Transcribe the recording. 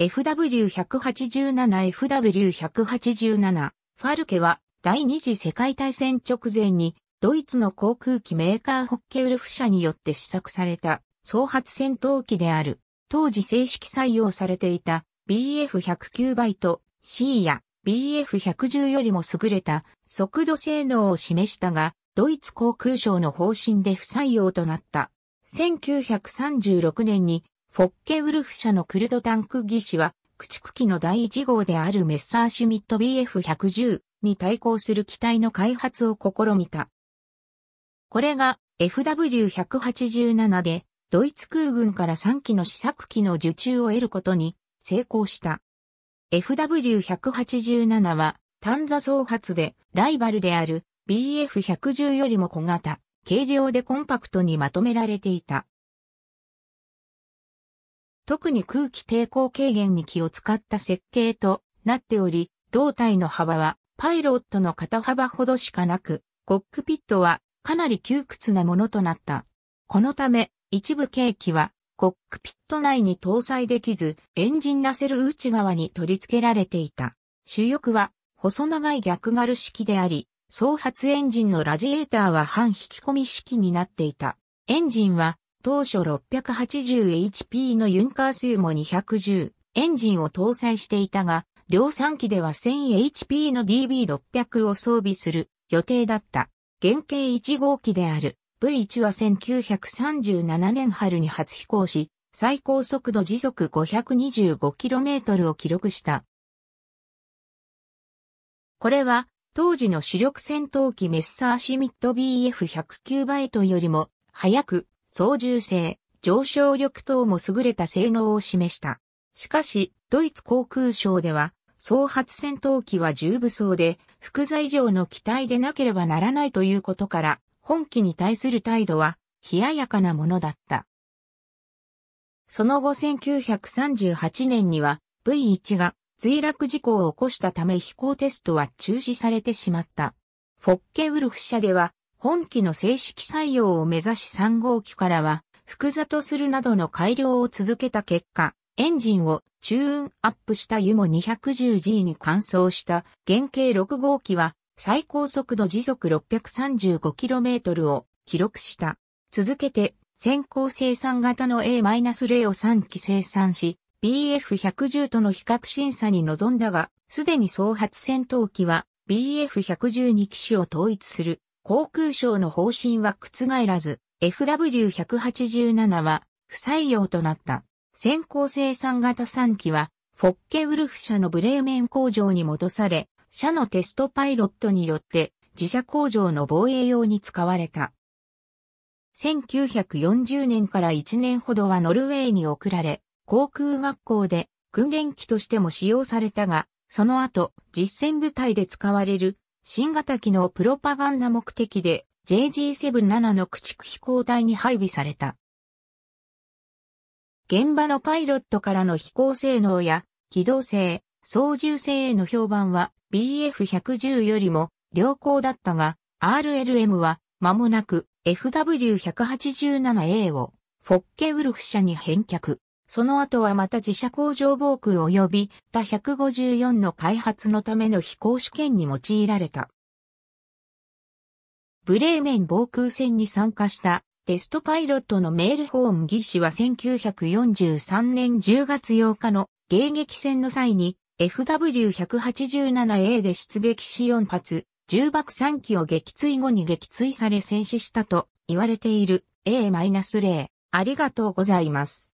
FW187FW187 ファルケは第二次世界大戦直前にドイツの航空機メーカーホッケウルフ社によって試作された総発戦闘機である当時正式採用されていた BF109 バイト C や BF110 よりも優れた速度性能を示したがドイツ航空省の方針で不採用となった1936年にフォッケウルフ社のクルトタンク技師は、駆逐機の第1号であるメッサーシュミット BF110 に対抗する機体の開発を試みた。これが FW187 で、ドイツ空軍から3機の試作機の受注を得ることに成功した。FW187 は単座総発でライバルである BF110 よりも小型、軽量でコンパクトにまとめられていた。特に空気抵抗軽減に気を使った設計となっており、胴体の幅はパイロットの肩幅ほどしかなく、コックピットはかなり窮屈なものとなった。このため、一部計器はコックピット内に搭載できず、エンジンナセル内側に取り付けられていた。主翼は細長い逆軽式であり、総発エンジンのラジエーターは半引き込み式になっていた。エンジンは当初 680HP のユンカースユも210エンジンを搭載していたが、量産機では 1000HP の DB600 を装備する予定だった。原型1号機である V1 は1937年春に初飛行し、最高速度時速 525km を記録した。これは当時の主力戦闘機メッサーシミット BF109 バイトよりも早く操縦性、上昇力等も優れた性能を示した。しかし、ドイツ航空省では、総発戦闘機は重武装で、副座以上の機体でなければならないということから、本機に対する態度は、冷ややかなものだった。その後1938年には、V1 が墜落事故を起こしたため飛行テストは中止されてしまった。フォッケウルフ社では本機の正式採用を目指し3号機からは、複座とするなどの改良を続けた結果、エンジンをチューンアップしたユモ 210G に換装した原型6号機は最高速度時速 635km を記録した。続けて先行生産型の A-0 を3機生産し、BF110 との比較審査に臨んだが、すでに総発戦闘機は BF112 機種を統一する航空省の方針は覆らず、FW187 は不採用となった。先行生産型3機は、フォッケウルフ社のブレーメン工場に戻され、社のテストパイロットによって自社工場の防衛用に使われた。1940年から1年ほどはノルウェーに送られ、航空学校で訓練機としても使用されたが、その後、実戦部隊で使われる新型機のプロパガンダ目的で JG77 の駆逐飛行隊に配備された。現場のパイロットからの飛行性能や機動性、操縦性への評判は BF110 よりも良好だったが、RLM は間もなく FW187A をフォッケウルフ社に返却。その後はまた自社工場防空及び他154の開発のための飛行試験に用いられた。ブレーメン防空戦に参加したテストパイロットのメールホーム技師は1943年10月8日の迎撃戦の際に FW187A で出撃し4発、重爆3機を撃墜後に撃墜され戦死したと言われている A-0。ありがとうございます。